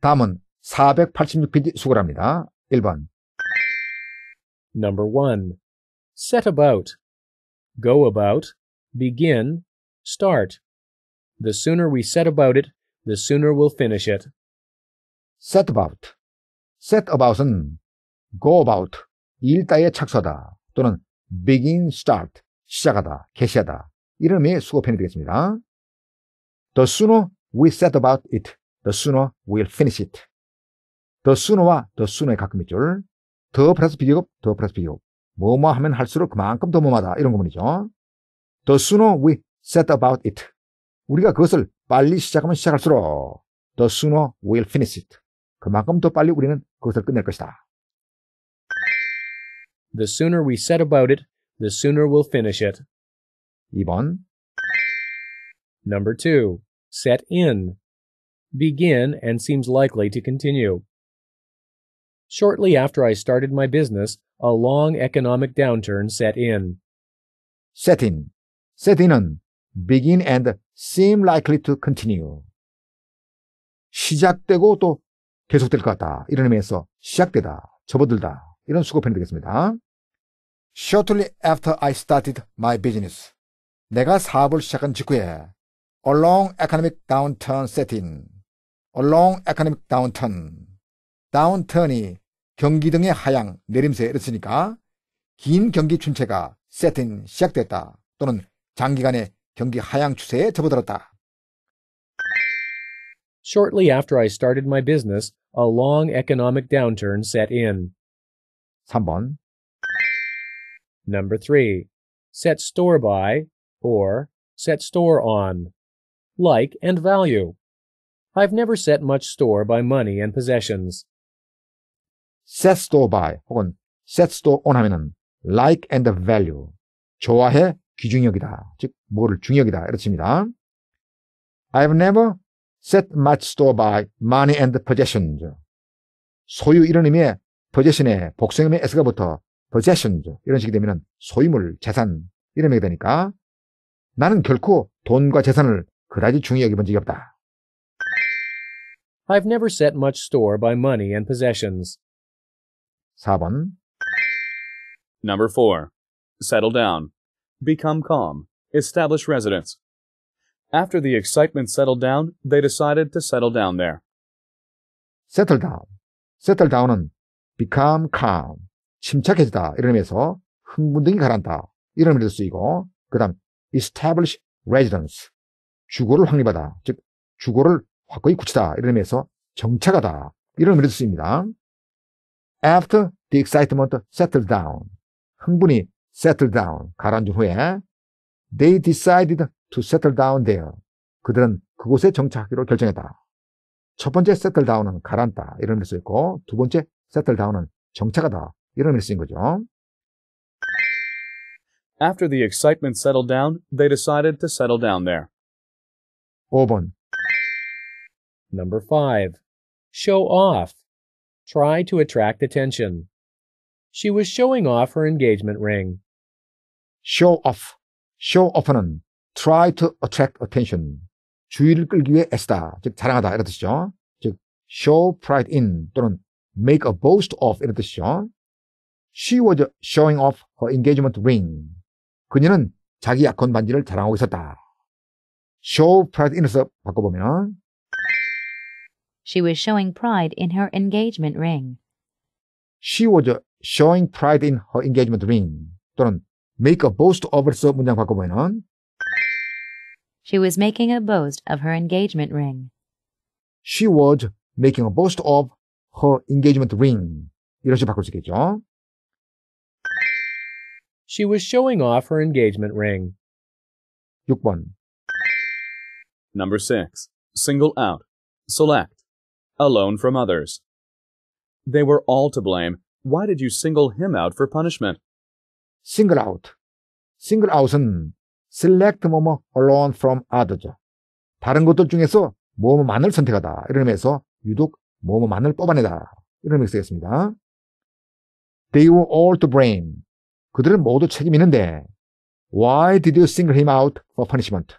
다음은 486페이지 수고랍니다. 1번 Number 1. Set about. Go about. Begin. Start. The sooner we set about it, the sooner we'll finish it. set about. set about은 go about, 일다에 착수하다 또는 begin, start, 시작하다, 개시하다 이런 의미의 수고편이 되겠습니다. The sooner we set about it, The sooner we'll finish it. The sooner와 the sooner의 가끔 밑줄. 더플러 s 비교급, 더플러 s 비교급. 뭐뭐 하면 할수록 그만큼 더 뭐마다 이런 거문이죠. The sooner we set about it. 우리가 그것을 빨리 시작하면 시작할수록 the sooner we'll finish it. 그만큼 더 빨리 우리는 그것을 끝낼 것이다. The sooner we set about it, the sooner we'll finish it. 2번 Number 2. Set in. begin and seems likely to continue. Shortly after I started my business, a long economic downturn set in. Set in. Set in on. begin and seem likely to continue. 시작되고 또 계속될 것 같다. 이런 의미에서 시작되다, 접어들다. 이런 수고편이 되겠습니다. Shortly after I started my business. 내가 사업을 시작한 직후에 a long economic downturn set in. along economic downturn. 다운턴이 경기 등의 하향, 내림세 이랬으니까 긴 경기 춘체가 세팅 시작됐다 또는 장기간의 경기 하향 추세에 접어들었다. Shortly after I started my business, a long economic downturn set in. 3번 Number 3. Set store by or set store on. Like and value. I've never set much store by money and possessions. set store by 혹은 set store on 하면은 like and value. 좋아해 귀중력이다. 즉, 뭐를 중력이다. 이렇습니다. I've never set much store by money and possessions. 소유 이런 의미의 possession의 복수형의 s가 붙어 possessions 이런 식이 되면 소유물, 재산 이런 의미가 되니까 나는 결코 돈과 재산을 그다지 중요하게 본 적이 없다. I've never set much store by money and possessions. 4번 Number 4. Settle down. Become calm. Establish residence. After the excitement settled down, they decided to settle down there. settle down. settle down은 become calm. 침착해지다. 이런 의미에서 흥분등이 가란다 이런 의미로 쓰이고, 그 다음 establish residence. 주거를 확립하다. 즉, 주거를 확고히 굳히다 이런 의미에서 정착하다 이런 의미로 쓰입니다. After the excitement settled down 흥분이 settled down 가라앉은 후에 they decided to settle down there 그들은 그곳에 정착하기로 결정했다. 첫 번째 settle down은 가라앉다 이런 의미로 쓰였고 두 번째 settle down은 정착하다 이런 의미로 쓰인 거죠. After the excitement settled down, they decided to settle down there. 5번 Number five, show off. Try to attract attention. She was showing off her engagement ring. show off, show off는 try to attract attention. 주의를 끌기 위해 애쓰다, 즉 자랑하다 이런 뜻이죠. 즉 show pride in 또는 make a boast of 이런 뜻이죠. She was showing off her engagement ring. 그녀는 자기 약혼 반지를 자랑하고 있었다. show pride in에서 바꿔보면 she was showing pride in her engagement ring. She was showing pride in her engagement ring. 또는 make a boast of of에서 문장 바꿔보면 She was making a boast of her engagement ring. She was making a boast of her engagement ring. 이런 식으로 바꿀 수 있겠죠. She was showing off her engagement ring. 6번. Number 6. Single out. Select. alone from others. They were all to blame. Why did you single him out for punishment? Single out. Single out은 select 뭐뭐 alone from o t h e r s 다른 것들 중에서 뭐뭐만을 선택하다. 이런 의미에서 유독 뭐뭐만을 뽑아내다. 이런 의미 쓰겠습니다. They were all to blame. 그들은 모두 책임 있는데 Why did you single him out for punishment?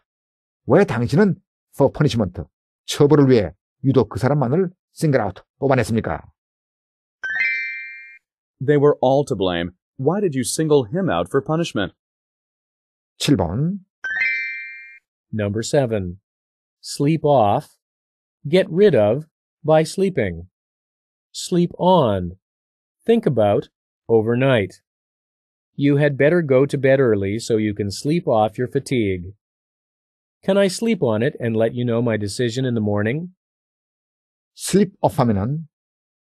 왜 당신은 for punishment, 처벌을 위해 유독 그 사람만을 뽑아냈습니까? They were all to blame. Why did you single him out for punishment? 7번 Number 7. Sleep off. Get rid of by sleeping. Sleep on. Think about overnight. You had better go to bed early so you can sleep off your fatigue. Can I sleep on it and let you know my decision in the morning? sleep off 하면은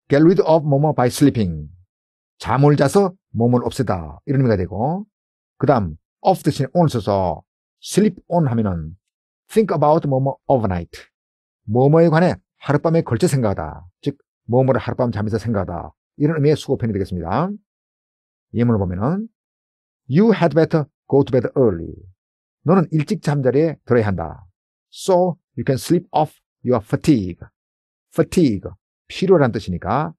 get rid of 뭐뭐 by sleeping. 잠을 자서 몸을 없애다. 이런 의미가 되고, 그 다음 off 대신에 on 써서 sleep on 하면은 think about 뭐뭐 overnight. 뭐뭐에 관해 하룻밤에 걸쳐 생각하다. 즉, 뭐뭐를 하룻밤 잠에서 생각하다. 이런 의미의 수고편이 되겠습니다. 예문을 보면은 You had better go to bed early. 너는 일찍 잠자리에 들어야 한다. So you can sleep off your fatigue. fatigue, 피로란 뜻이니까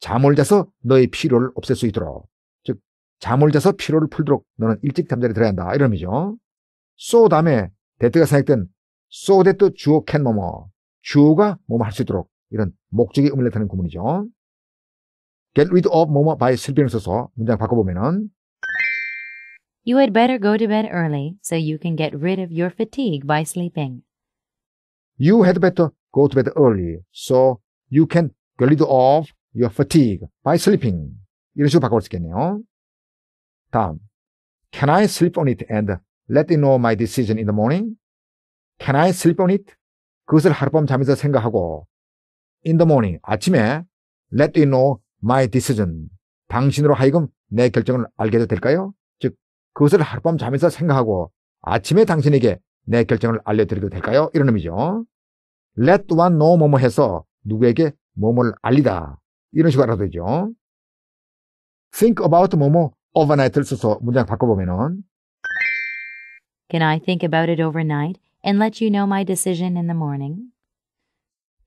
잠을 자서 너의 피로를 없앨 수 있도록 즉 잠을 자서 피로를 풀도록 너는 일찍 잠자리 들어야 한다 이런 의미죠. so 다음에 대트가 생각된 so that 주어 can 뭐뭐 주어가 뭐뭐 할 수 있도록 이런 목적이 의미를 나타는 구문이죠. get rid of 뭐뭐 by 실비를 써서 문장 바꿔보면은 You had better go to bed early so you can get rid of your fatigue by sleeping. You had better go to bed early. So you can get rid of your fatigue by sleeping. 이런 식으로 바꿔볼 수 있겠네요. 다음. Can I sleep on it and let you know my decision in the morning? Can I sleep on it? 그것을 하룻밤 잠에서 생각하고 in the morning, 아침에 let you know my decision. 당신으로 하여금 내 결정을 알게 도 될까요? 즉, 그것을 하룻밤 잠에서 생각하고 아침에 당신에게 내 결정을 알려드려도 될까요? 이런 의미죠. let one know 뭐뭐 해서 누구에게 뭐뭐를 알리다. 이런 식으로 알아두죠. think about 뭐뭐 overnight을 써서 문장 바꿔보면은 Can I think about it overnight and let you know my decision in the morning?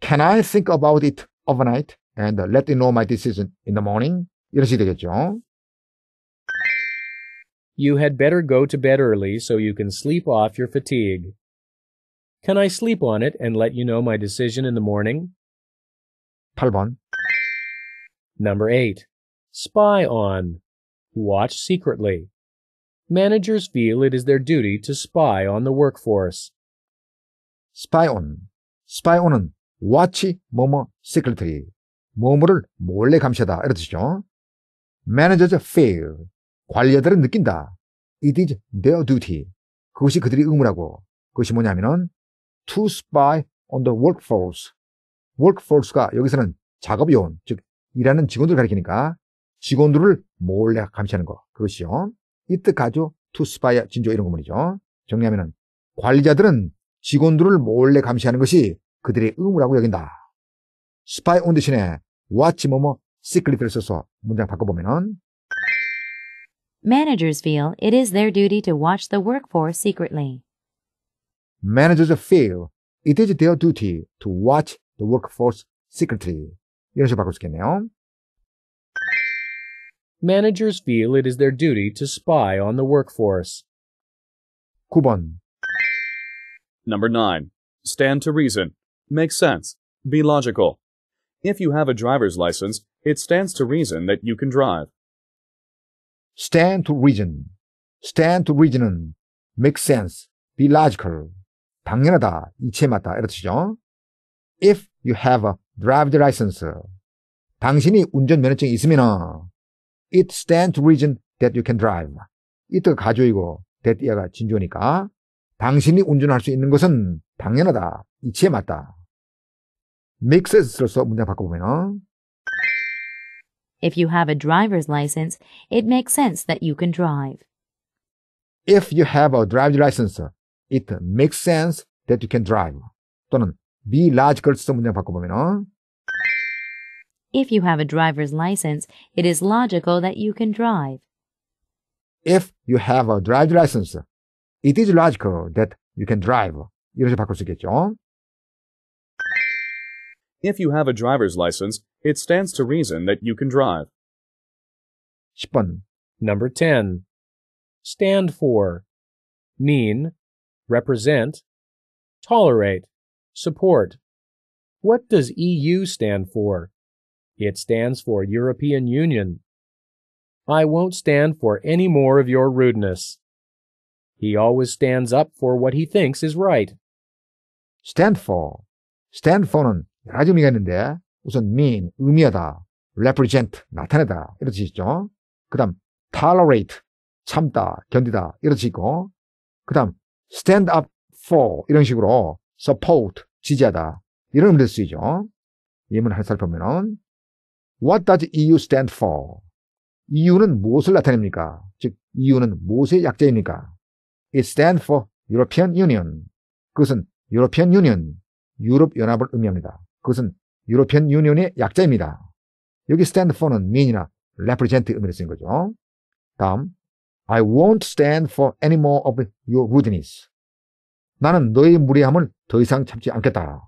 Can I think about it overnight and let you know my decision in the morning? 이런 식이 되겠죠. You had better go to bed early so you can sleep off your fatigue. Can I sleep on it and let you know my decision in the morning? 8번 Number 8. Spy on. Watch secretly. Managers feel it is their duty to spy on the workforce. spy on. spy on은 watch 뭐뭐 secretly. 뭐뭐를 몰래 감시하다 이런 뜻이죠. managers feel. 관리자들은 느낀다. it is their duty. 그것이 그들이 의무라고. 그것이 뭐냐면은 to spy on the workforce. workforce가 여기서는 작업 요원, 즉 일하는 직원들을 가리키니까 직원들을 몰래 감시하는 거 그것이요. 이 뜻 가죠. to spy 진조 이런 거 말이죠. 정리하면은 관리자들은 직원들을 몰래 감시하는 것이 그들의 의무라고 여긴다. spy on 대신에 watch 뭐뭐 secret를 써서 문장 바꿔보면은 Managers feel it is their duty to watch the workforce secretly. managers feel it is their duty to watch the workforce secretly. 이런 식으로 바꿀 Managers feel it is their duty to spy on the workforce. 9번 Number 9. Stand to reason. Make sense. Be logical. If you have a driver's license, it stands to reason that you can drive. Stand to reason. Stand to reason. Make sense. Be logical. 당연하다, 이치에 맞다 이런 뜻이죠. If you have a driver's license, 당신이 운전면허증이 있으면 it stands to reason that you can drive. 이때가 가조이고 that 이하가 진조니까 당신이 운전할 수 있는 것은 당연하다, 이치에 맞다. makes로서 문장 바꿔보면 If you have a driver's license, it makes sense that you can drive. If you have a driver's license, it makes sense that you can drive 또는 be large걸 문장 바꿔보면 If you have a driver's license, it is logical that you can drive. If you have a driver's license, it is logical that you can drive. 이런 바꿀 수 있겠죠. If you have a driver's license, it stands to reason that you can drive. 10번. Number 10. Stand for. Mean represent, tolerate, support. What does EU stand for? It stands for European Union. I won't stand for any more of your rudeness. He always stands up for what he thinks is right. Stand for. Stand for는 여러 가지 의미가 있는데 우선 mean, 의미하다, represent, 나타내다 이런 뜻이 그 다음 tolerate, 참다, 견디다 이런 뜻이 그 다음 stand up for 이런 식으로 support 지지하다 이런 의미로 쓰이죠. 예문 하나 살펴보면 What does EU stand for? EU는 무엇을 나타냅니까? 즉 EU는 무엇의 약자입니까? It stands for European Union. 그것은 European Union, 유럽 연합을 의미합니다. 그것은 European Union의 약자입니다. 여기 stand for는 mean이나 represent 의미로쓰인 거죠. 다음 I won't stand for any more of your rudeness. 나는 너의 무례함을 더 이상 참지 않겠다.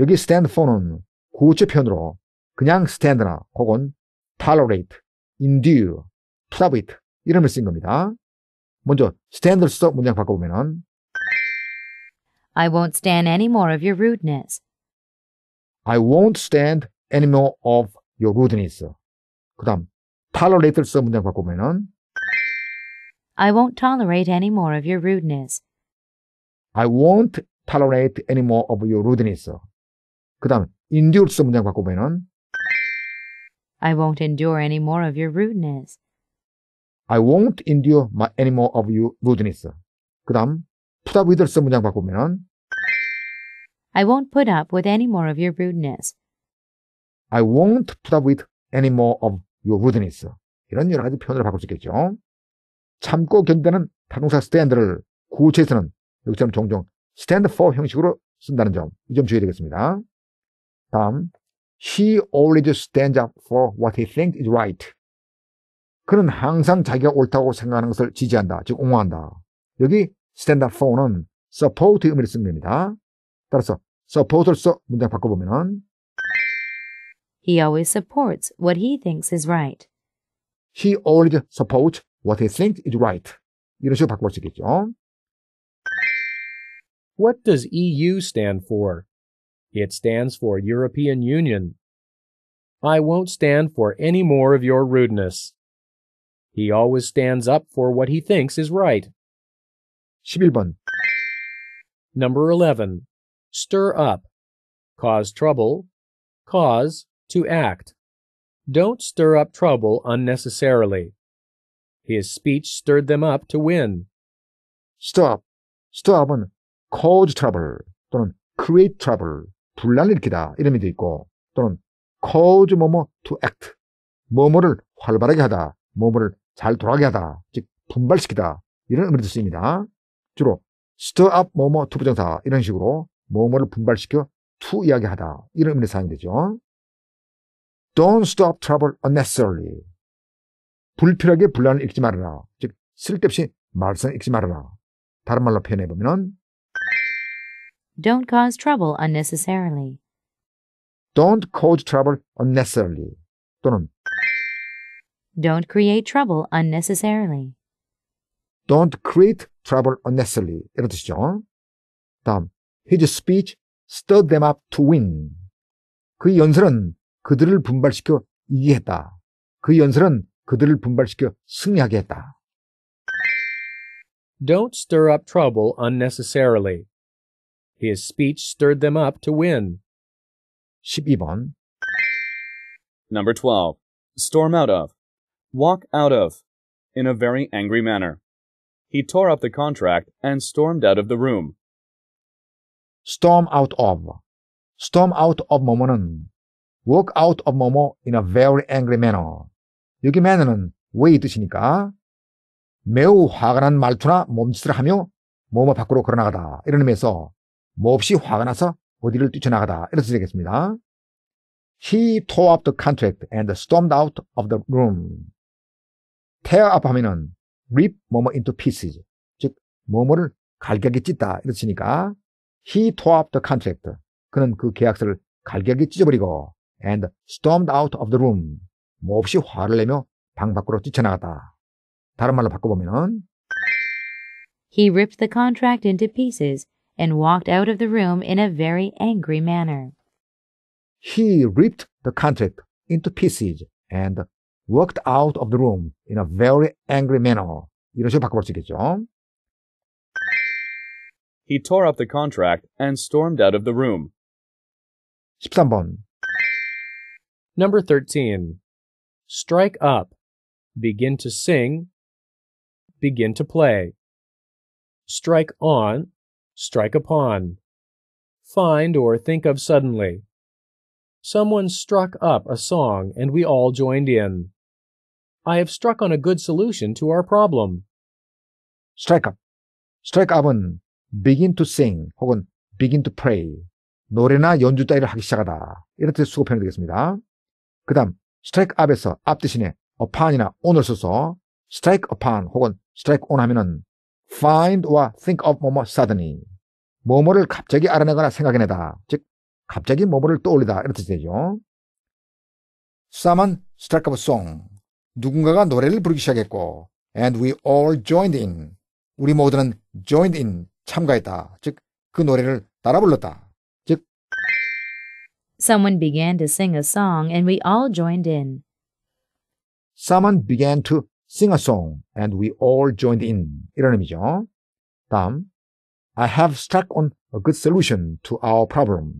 여기 stand for는 구체 표현으로 그냥 stand나 혹은 tolerate, endure, t o l e r a t 이름을 쓴 겁니다. 먼저 stand를 써 문장 바꿔보면은 I won't stand any more of your rudeness. I won't stand any more of your rudeness. 그 다음, tolerate를 써 문장 바꾸면은 I won't tolerate any more of your rudeness. I won't tolerate any more of your rudeness. 그 다음, endures 문장 바꾸면은 I won't endure any more of your rudeness. I won't endure any more of your rudeness. 그 다음, put up with 문장 바꾸면은 I won't put up with any more of your rudeness. I won't put up with any more of your rudeness. 이런 여러 가지 표현을 바꿀 수 있겠죠. 참고 견디는 타동사 스탠드를 구체에서는 여기처럼 종종 stand for 형식으로 쓴다는 점, 이 점 주의해야 되겠습니다. 다음, he always stands up for what he thinks is right. 그는 항상 자기가 옳다고 생각하는 것을 지지한다, 즉 옹호한다. 여기 stand up for는 support의 의미를 쓰는 겁니다. 따라서 support를 써 문장 바꿔보면 He always supports what he thinks is right. He always supports What he thinks is right. 이런 식으로 바꿔볼 수 있겠죠. What does EU stand for? It stands for European Union. I won't stand for any more of your rudeness. He always stands up for what he thinks is right. 11번. Number 11. Stir up. Cause trouble. Cause to act. Don't stir up trouble unnecessarily. His speech stirred them up to win. Stop. Stop은 cause trouble 또는 create trouble, 분란을 일으키다 이런 의미도 있고 또는 cause 뭐뭐 to act, 뭐뭐를 활발하게 하다, 뭐뭐를 잘 돌아가게 하다, 즉 분발시키다 이런 의미도 쓰입니다. 주로 stir up 뭐뭐 to 부정사 이런 식으로 뭐뭐를 분발시켜 to 이야기하다 이런 의미의 사용이 되죠. Don't stop trouble unnecessarily. 불필요하게 분란을 일으키지 말아라. 즉 쓸데없이 말썽 일으키지 말아라. 다른 말로 표현해 보면 Don't cause trouble unnecessarily. Don't cause trouble unnecessarily. 또는 Don't create trouble unnecessarily. Don't create trouble unnecessarily. 이런 뜻이죠. 다음, his speech stirred them up to win. 그 연설은 그들을 분발시켜 이기했다. 그 연설은 그들을 분발시켜 승리하게 했다. Don't stir up trouble unnecessarily. His speech stirred them up to win. 12번 Number 12. Storm out of. Walk out of. In a very angry manner. He tore up the contract and stormed out of the room. Storm out of. Storm out of 뭐뭐는 walk out of 뭐뭐 in a very angry manner. 여기 매너는 왜이 뜻이니까 매우 화가 난 말투나 몸짓을 하며 뭐뭐 밖으로 걸어나가다 이런 의미에서 몹시 화가 나서 어디를 뛰쳐나가다 이렇게 되겠습니다. He tore up the contract and stormed out of the room. tear up 하면은 rip 뭐뭐 into pieces 즉 뭐뭐를 갈격이 찢다 이렇게 니까 he tore up the contract 그는 그 계약서를 갈격이 찢어버리고 and stormed out of the room 몹시 화를 내며 방 밖으로 뛰쳐나갔다. 다른 말로 바꿔보면 He ripped the contract into pieces and walked out of the room in a very angry manner. He ripped the contract into pieces and walked out of the room in a very angry manner. 이런 식으로 바꿔볼 수 있겠죠. He tore up the contract and stormed out of the room. 13번. Number 13. strike up, begin to sing, begin to play, strike on, strike upon, find or think of suddenly. Someone struck up a song and we all joined in. I have struck on a good solution to our problem. strike up, strike on. begin to sing 혹은 begin to pray. 노래나 연주 따위를 하기 시작하다 이런 수고 되겠습니다. 그 다음 strike 앞에서 앞 대신에 upon이나 on을 써서 strike upon 혹은 strike on 하면은 find와 think of 뭐뭐 suddenly 뭐뭐를 갑자기 알아내거나 생각해내다 즉 갑자기 뭐뭐를 떠올리다 이런 뜻이 되죠. Someone struck up a song 누군가가 노래를 부르기 시작했고 and we all joined in 우리 모두는 joined in 참가했다 즉 그 노래를 따라 불렀다. Someone began to sing a song and we all joined in. Someone began to sing a song and we all joined in. 이런 의미죠. 다음, I have struck on a good solution to our problem.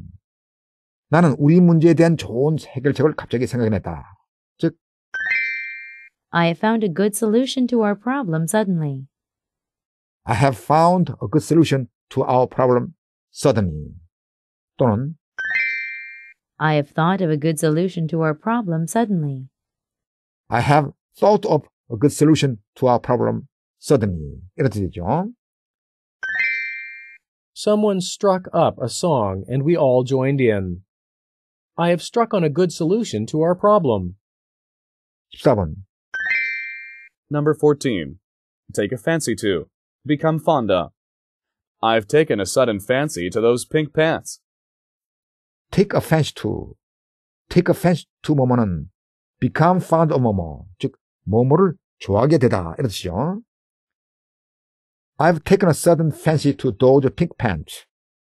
나는 우리 문제에 대한 좋은 해결책을 갑자기 생각해냈다. 즉, I have found a good solution to our problem suddenly. I have found a good solution to our problem suddenly. 또는 I have thought of a good solution to our problem suddenly. I have thought of a good solution to our problem suddenly. 이렇게 Someone struck up a song and we all joined in. I have struck on a good solution to our problem. 7. Number 14. Take a fancy to. Become fond of. I've taken a sudden fancy to those pink pants. take offense to, take offense to 뭐뭐는 become fond of 뭐뭐, 즉 뭐뭐를 좋아하게 되다 이런 뜻이죠. I've taken a sudden fancy to those pink pants.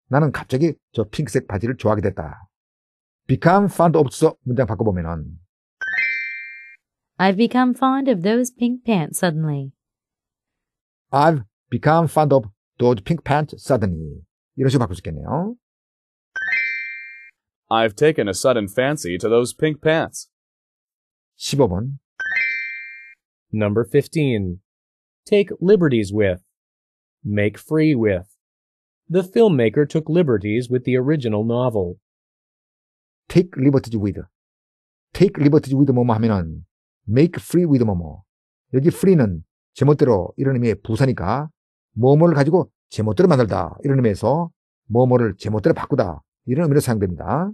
나는 갑자기 저 핑크색 바지를 좋아하게 됐다. become fond of 문장 바꿔보면은 I've become fond of those pink pants suddenly. I've become fond of those pink pants suddenly. 이런 식으로 바꿀 수 있겠네요. I've taken a sudden fancy to those pink pants. 15번. Number 15. Take liberties with. Make free with. The filmmaker took liberties with the original novel. take liberties with. take liberties with 뭐뭐 하면은 make free with 뭐뭐. 여기 free는 제멋대로 이런 의미의 부사니까 뭐뭐를 가지고 제멋대로 만들다 이런 의미에서 뭐뭐를 제멋대로 바꾸다 이런 의미로 사용됩니다.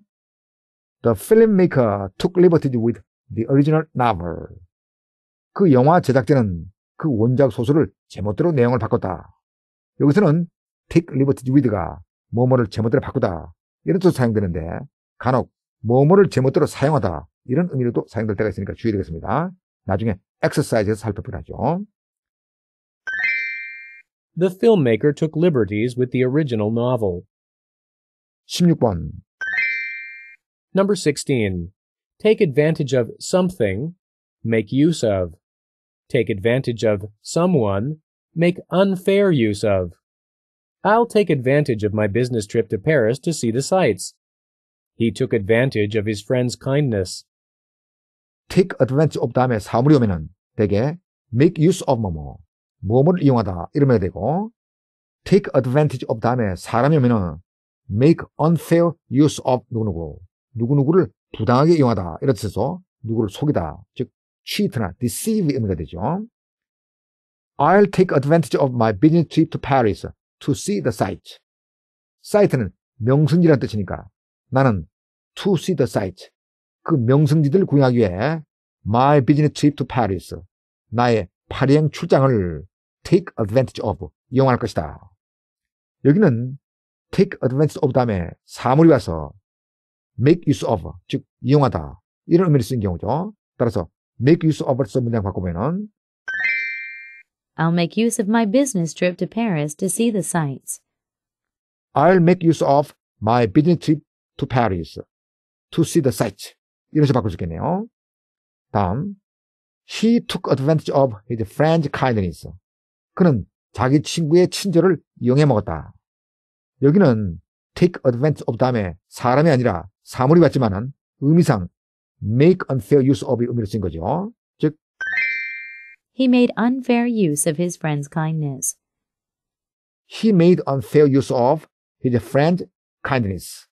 The filmmaker took liberties with the original novel. 그 영화 제작자는 그 원작 소설을 제멋대로 내용을 바꿨다. 여기서는 take liberties with가 뭐뭐를 제멋대로 바꾸다 이런 뜻으로 사용되는데 간혹 뭐뭐를 제멋대로 사용하다 이런 의미로도 사용될 때가 있으니까 주의되겠습니다. 나중에 엑서사이즈에서 살펴보라죠. The filmmaker took liberties with the original novel. 16번 Number 16. Take advantage of something, make use of. Take advantage of someone, make unfair use of. I'll take advantage of my business trip to Paris to see the sights. He took advantage of his friend's kindness. take advantage of 다음에 사물이오면은 되게 make use of 뭐뭐 뭐뭐를 이용하다 이러면 되고 take advantage of 다음에 사람이오면은 make unfair use of 누구누구 누구누구를 부당하게 이용하다 이런 뜻에서 누구를 속이다 즉 cheat나 deceive 의미가 되죠. I'll take advantage of my business trip to Paris to see the site. 사이트는 명승지란 뜻이니까 나는 to see the site 그 명승지들을 구경하기 위해 my business trip to Paris 나의 파리행 출장을 take advantage of 이용할 것이다. 여기는 take advantage of 다음에 사물이 와서 make use of, 즉 이용하다 이런 의미를 쓴 경우죠. 따라서 make use of를 쓴 문장 바꾸면은 I'll make use of my business trip to Paris to see the sights. I'll make use of my business trip to Paris to see the sights. 이런 식으로 바꿀 수 있겠네요. 다음 He took advantage of his friend's kindness. 그는 자기 친구의 친절을 이용해 먹었다. 여기는 take advantage of 다음에 사람이 아니라 사물이 맞지만은 의미상 make unfair use of의 의미를 쓴 거죠. 즉 He made unfair use of his friend's kindness. He made unfair use of his friend's kindness.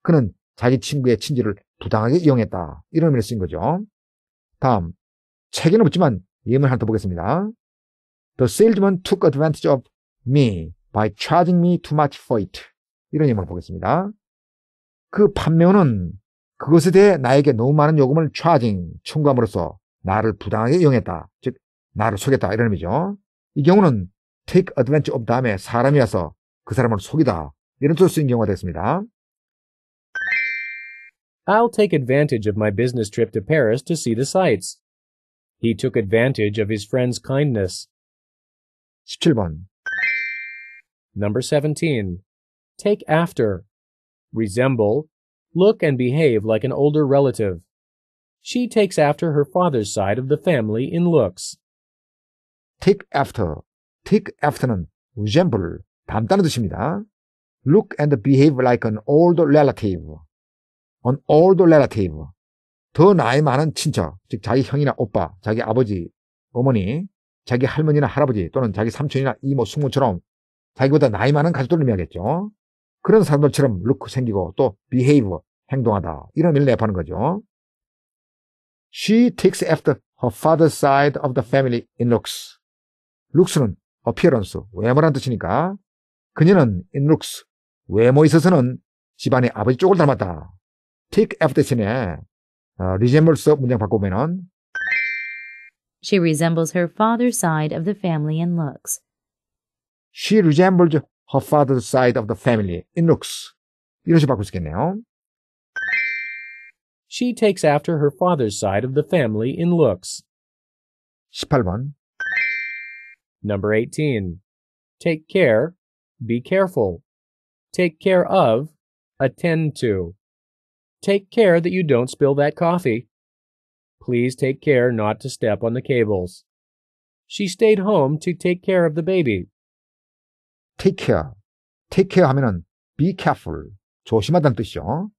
그는 자기 친구의 친절을 부당하게 이용했다. 이런 의미를 쓴 거죠. 다음, 책에는 없지만 예문 하나 더 보겠습니다. The salesman took advantage of me by charging me too much for it. 이런 예문을 보겠습니다. 그 판매원은 그것에 대해 나에게 너무 많은 요금을 차징, 청구함으로써 나를 부당하게 이용했다. 즉, 나를 속였다. 이런 의미죠. 이 경우는 take advantage of 다음에 사람이 와서 그 사람을 속이다. 이런 뜻을 쓰인 경우가 됐습니다. I'll take advantage of my business trip to Paris to see the sights. He took advantage of his friend's kindness. 17번. Number 17. Take after. resemble, look and behave like an older relative. She takes after her father's side of the family in looks. take after, take after는 resemble, 담다는 뜻입니다. look and behave like an old relative, an old relative. 더 나이 많은 친척, 즉 자기 형이나 오빠, 자기 아버지, 어머니, 자기 할머니나 할아버지 또는 자기 삼촌이나 이모, 숙모처럼 자기보다 나이 많은 가족들을 의미하겠죠. 그런 사람들처럼 루크 생기고 또 behave 행동하다 이런 의미를 내포하는 거죠. She takes after her father's side of the family in looks. looks는 appearance 외모란 뜻이니까 그녀는 in looks 외모 에 있어서는 집안의 아버지 쪽을 닮았다. take after 대신에 어, resembles 문장 바꾸면은 She resembles her father's side of the family in looks. She resembles her father's side of the family. It looks. 이런 식으로 She takes after her father's side of the family in looks. 18번. Number 18. Take care, be careful. Take care of, attend to. Take care that you don't spill that coffee. Please take care not to step on the cables. She stayed home to take care of the baby. take care. take care 하면은 be careful. 조심하다는 뜻이죠.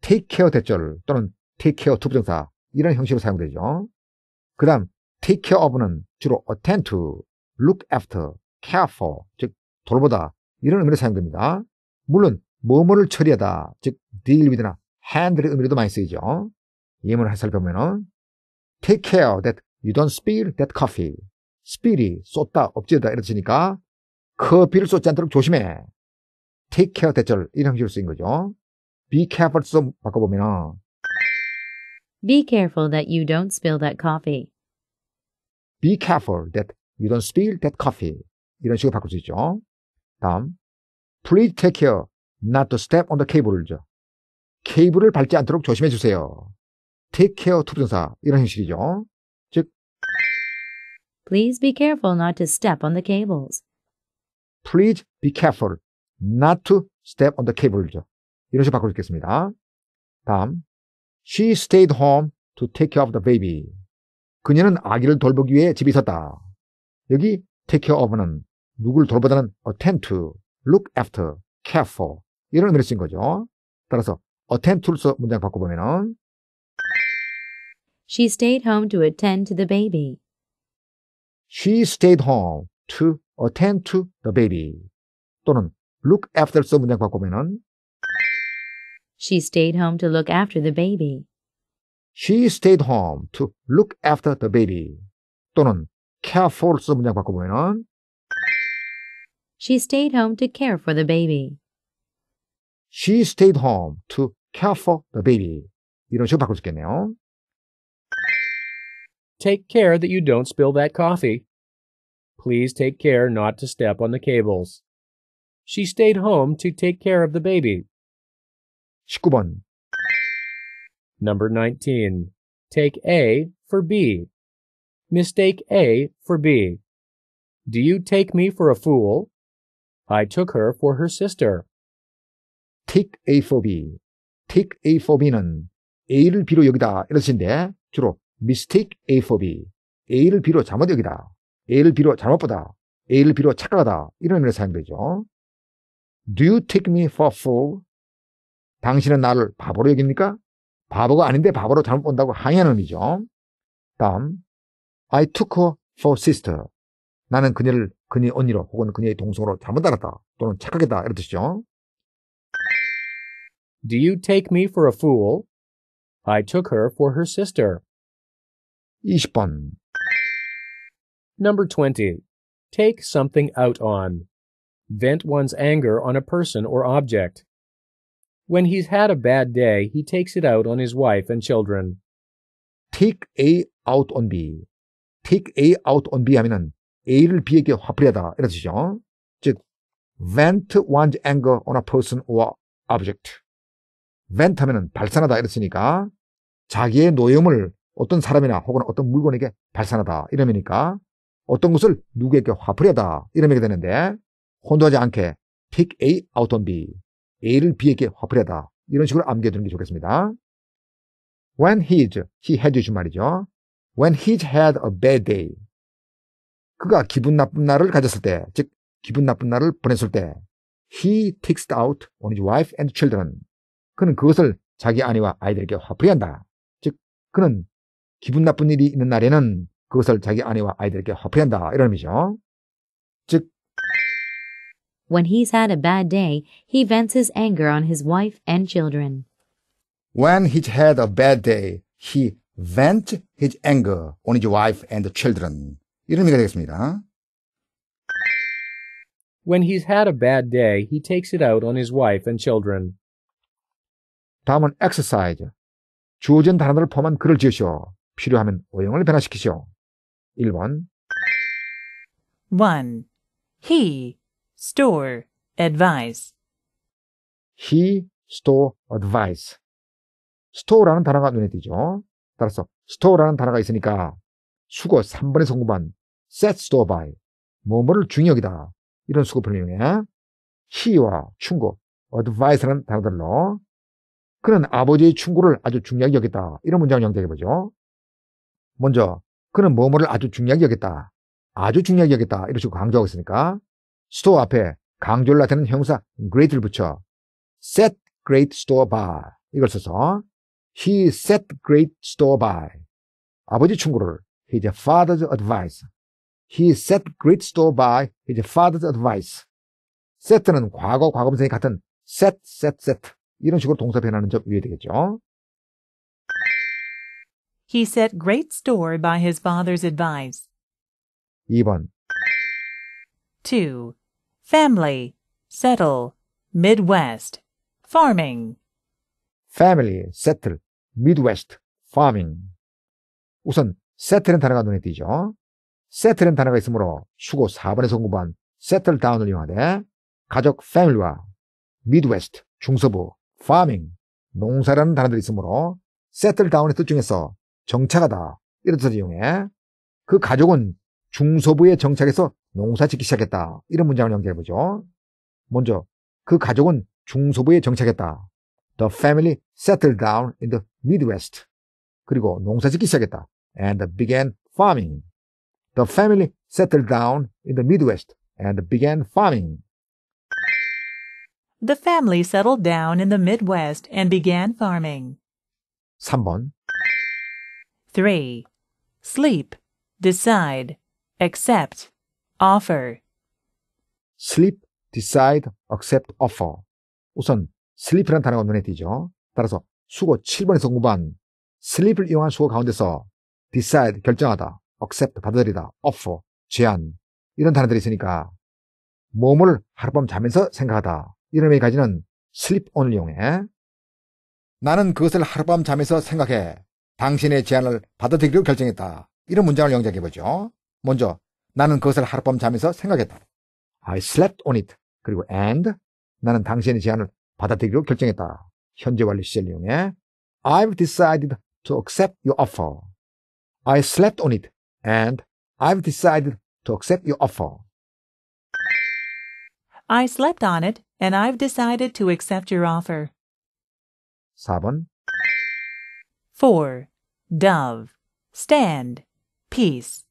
take care 대절 또는 take care to 부정사 이런 형식으로 사용되죠. 그 다음 take care of는 주로 attend to, look after, care for 즉 돌보다 이런 의미로 사용됩니다. 물론 뭐뭐를 처리하다 즉 deal with나 handle의 의미로도 많이 쓰이죠. 예문을 살펴보면은 take care that you don't spill that coffee. spill이 쏟다 엎지르다 이렇게 니까 커피를 쏟지 않도록 조심해. take care 대절 이런 형식으로 쓰인 거죠. be careful 써 바꿔보면 be careful that you don't spill that coffee. be careful that you don't spill that coffee. 이런 식으로 바꿀 수 있죠. 다음 please take care not to step on the cable죠. 케이블을 밟지 않도록 조심해 주세요. take care 투부정사 이런 형식이죠. 즉 Please be careful not to step on the cables. Please be careful not to step on the cable죠. 이런 식으로 바꿔주겠습니다 다음, she stayed home to take care of the baby. 그녀는 아기를 돌보기 위해 집에 있었다. 여기 take care of는 누구를 돌보다는 attend to, look after, care for 이런 의미를 쓴 거죠. 따라서 attend to로서 문장 바꿔보면은 She stayed home to attend to the baby. She stayed home to attend to the baby 또는 look after 써 문장 바꾸면은 She stayed home to look after the baby. She stayed home to look after the baby. 또는 care for 써 문장 바꾸면은 She stayed home to care for the baby. She stayed home to care for the baby. 이런 식으로 바꿀 수 있겠네요. Take care that you don't spill that coffee. Please take care not to step on the cables. She stayed home to take care of the baby. 19번 Number 19. Take A for B. Mistake A for B. Do you take me for a fool? I took her for her sister. Take A for B. Take A for B는 A를 B로 여기다 이런 주로 mistake A for B. A를 B로 잘못 여기다. A를 비로 잘못 보다. A를 비로 착각하다. 이런 의미로 사용되죠. Do you take me for a fool? 당신은 나를 바보로 여깁니까? 바보가 아닌데 바보로 잘못 본다고 항의하는 의미죠. 다음, I took her for sister. 나는 그녀를 그녀의 언니로 혹은 그녀의 동성으로 잘못 알았다 또는 착각했다 이런 뜻이죠. Do you take me for a fool? I took her for her sister. 20번 Number 20. Take something out on. Vent one's anger on a person or object. When he's had a bad day, he takes it out on his wife and children. take A out on B. take A out on B 하면은 A를 B에게 화풀이하다 이런 뜻이죠. 즉 vent one's anger on a person or object. vent 하면은 발산하다 이랬으니까 자기의 노염을 어떤 사람이나 혹은 어떤 물건에게 발산하다 이러니까 어떤 것을 누구에게 화풀이하다 이러면 되는데 혼도하지 않게 pick A out on B A를 B에게 화풀이하다 이런 식으로 암기해 두는 게 좋겠습니다 When his, he had 주 말이죠 When his had a bad day 그가 기분 나쁜 날을 가졌을 때, 즉 기분 나쁜 날을 보냈을 때 he takes out on his wife and children 그는 그것을 자기 아내와 아이들에게 화풀이한다. 즉 그는 기분 나쁜 일이 있는 날에는 그것을 자기 아내와 아이들에게 화풀이한다 이런 의미죠. 즉 When he's had a bad day, he vents his anger on his wife and children. When he's had a bad day, he vents his anger on his wife and children. 이런 의미가 되겠습니다. When he's had a bad day, he takes it out on his wife and children. 다음은 exercise. 주어진 단어들을 포함한 글을 지으시오. 필요하면 오형을 변화시키시오. 1번 1. He. Store. Advise. he, store, advise. store라는 단어가 눈에 띄죠. 따라서 store라는 단어가 있으니까 수거 3번에성공한 set store by 뭐뭐를 중역이다. 이런 수거표를 이용해 he와 충고, advise라는 단어들로 그는 아버지의 충고를 아주 중요하게 여겼다. 이런 문장을 연결해보죠. 먼저 그는 뭐뭐를 아주 중요하게 여겼다. 아주 중요하게 여겼다. 이런 식으로 강조하고 있으니까 스토어 앞에 강조를 나타내는 형사 great를 붙여 set great store by 이걸 써서 he set great store by 아버지 충고를 his father's advice he set great store by his father's advice set는 과거 과거분사이 같은 set set set 이런 식으로 동사 변하는 점 유의되겠죠. He set great store by his father's advice. 2번 2. Family, settle, Midwest, farming. Family, settle, Midwest, farming. 우선 settle은 단어가 눈에 띄죠. settle은 단어가 있으므로 수고 4번에서 공부한 settle down을 이용하되 가족 family와 Midwest, 중서부, farming, 농사라는 단어들이 있으므로 settle down의 뜻 중에서 정착하다. 이렇뜻 이용해 그 가족은 중소부의정착에서 농사 짓기 시작했다. 이런 문장을 연결해 보죠. 먼저 그 가족은 중소부에 정착했다. The family settled down in the Midwest. 그리고 농사 짓기 시작했다. And began farming. The family settled down in the Midwest and began farming. The family settled down in the Midwest and began farming. 3번 3. sleep, decide, accept, offer. sleep, decide, accept, offer. 우선 sleep이라는 단어가 눈에 띄죠. 따라서 수고 7번에서 9번. sleep을 이용한 수고 가운데서 decide, 결정하다, accept, 받아들이다, offer, 제안 이런 단어들이 있으니까 몸을 하룻밤 자면서 생각하다 이런 의미까지는 sleep on을 이용해 나는 그것을 하룻밤 잠에서 생각해 당신의 제안을 받아들이기로 결정했다. 이런 문장을 영작해보죠. 먼저 나는 그것을 하룻밤 자면서 생각했다. I slept on it. 그리고 and 나는 당신의 제안을 받아들이기로 결정했다. 현재 완료 시제를 이용해 I've decided to accept your offer. I slept on it and I've decided to accept your offer. I slept on it and I've decided to accept your offer. 4번 4. Dove, stand, peace.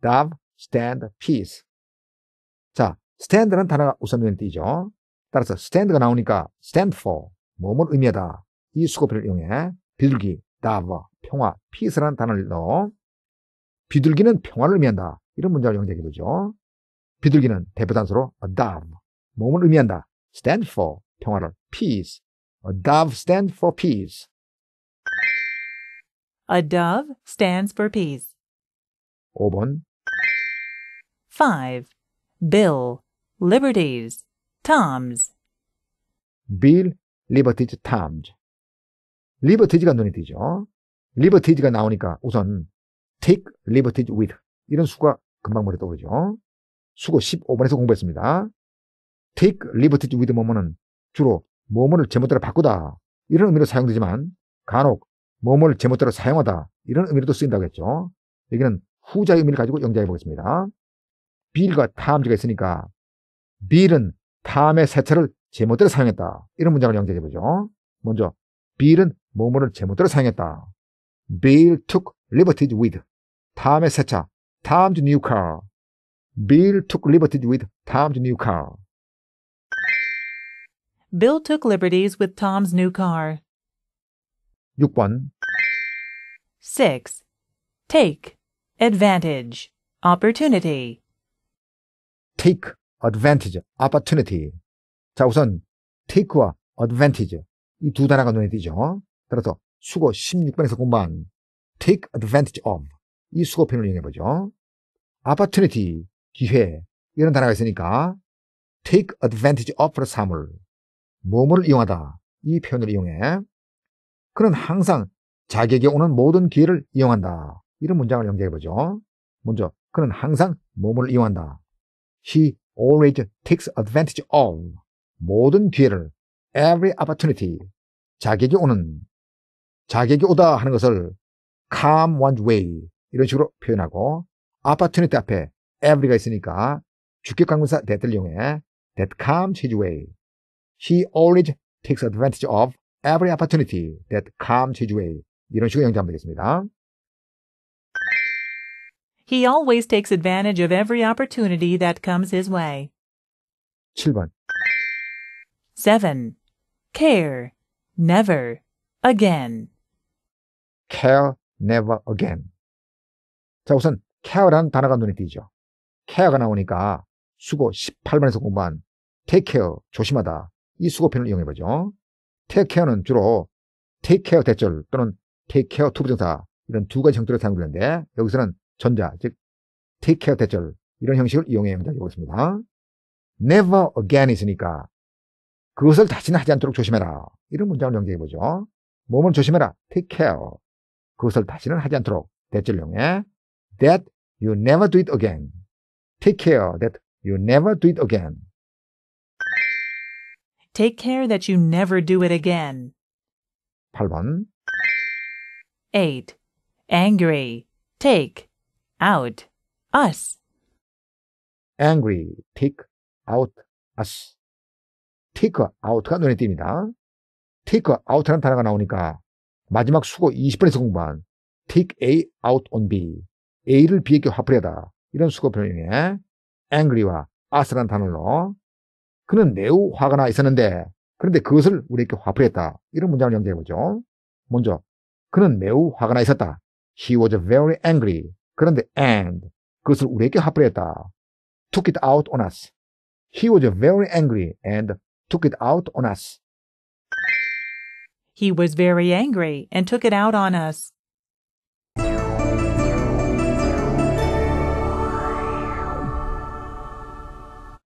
Dove, stand, peace. 자, stand는 단어가 우선면 띄죠. 따라서 stand가 나오니까 stand for, 몸을 의미하다. 이 수거표를 이용해 비둘기, dove, 평화, peace라는 단어를 넣어 비둘기는 평화를 의미한다. 이런 문장을 영작게되죠 비둘기는 대표 단서로 a dove, 몸을 의미한다. stand for, 평화를, peace. a dove stand for peace. A dove stands for peace. 5번 5. Bill, liberties, toms. Bill, liberties, toms. liberties가 눈에 띄죠. liberties가 나오니까 우선 take liberties with 이런 수가 금방 머리 떠오르죠. 수고 15번에서 공부했습니다. take liberties with 뭐뭐는 주로 뭐뭐를 제멋대로 바꾸다 이런 의미로 사용되지만 간혹 몸을 제멋대로 사용하다 이런 의미로도 쓰인다고 했죠. 여기는 후자의 의미를 가지고 영장해 보겠습니다. 빌과 탐지가 있으니까 빌은 탐의 세차를 제멋대로 사용했다. 이런 문장을 영장해 보죠. 먼저 빌은 몸을 제멋대로 사용했다. Bill took liberties with 탐의 세차 Tom's new car. Bill took liberties with Tom's new car. Bill took liberties with Tom's new car. 6번 6. Take advantage, opportunity. take advantage, opportunity. 자, 우선 take와 advantage 이 두 단어가 눈에 띄죠. 따라서 수거 16번에서 공부한 take advantage of 이 수거 표현을 이용해 보죠. opportunity 기회 이런 단어가 있으니까 take advantage of 로 삼을 뭐뭐를 이용하다 이 표현을 이용해 그는 항상 자기에게 오는 모든 기회를 이용한다. 이런 문장을 연결해 보죠. 먼저 그는 항상 몸을 이용한다. He always takes advantage of 모든 기회를 every opportunity 자기에게 오는 자기에게 오다 하는 것을 come o n e way 이런 식으로 표현하고 opportunity 앞에 every가 있으니까 주격관공사 that을 이용해 that comes his way. He always takes advantage of every opportunity that comes his way. 이런 식으로 영장 되겠습니다. He always takes advantage of every opportunity that comes his way. 7번 7. Care. Never. Again. Care. Never. Again. 자, 우선 care라는 단어가 눈에 띄죠. care가 나오니까 수고 18번에서 공부한 take care, 조심하다. 이 수고편을 이용해보죠. take c a r e 는 주로 take care 대절 또는 take 테이크케어 투부 정사 이런 두 가지 형태로 사용되는데 여기서는 전자 즉 take care 대절 이런 형식을 이용해 영작해고 있습니다. never again 있으니까 그것을 다시는 하지 않도록 조심해라 이런 문장을 연작해 보죠. 몸을 조심해라 take care 그것을 다시는 하지 않도록 대절 을이 용해 that you never do it again take care that you never do it again Take care that you never do it again. 8번 8. Angry. Take. Out. Us. angry, take out us. take out가 눈에 띕니다. take out라는 단어가 나오니까 마지막 수고 20번에서 공부한 take A out on B. A를 B에게 화풀이하다. 이런 수거 표현에 angry와 us라는 단어로 그는 매우 화가 나 있었는데 그런데 그것을 우리에게 화풀이했다. 이런 문장을 연결해 보죠. 먼저 그는 매우 화가 나 있었다. He was very angry. 그런데 and 그것을 우리에게 화풀이했다. took it out on us. He was very angry and took it out on us. He was very angry and took it out on us.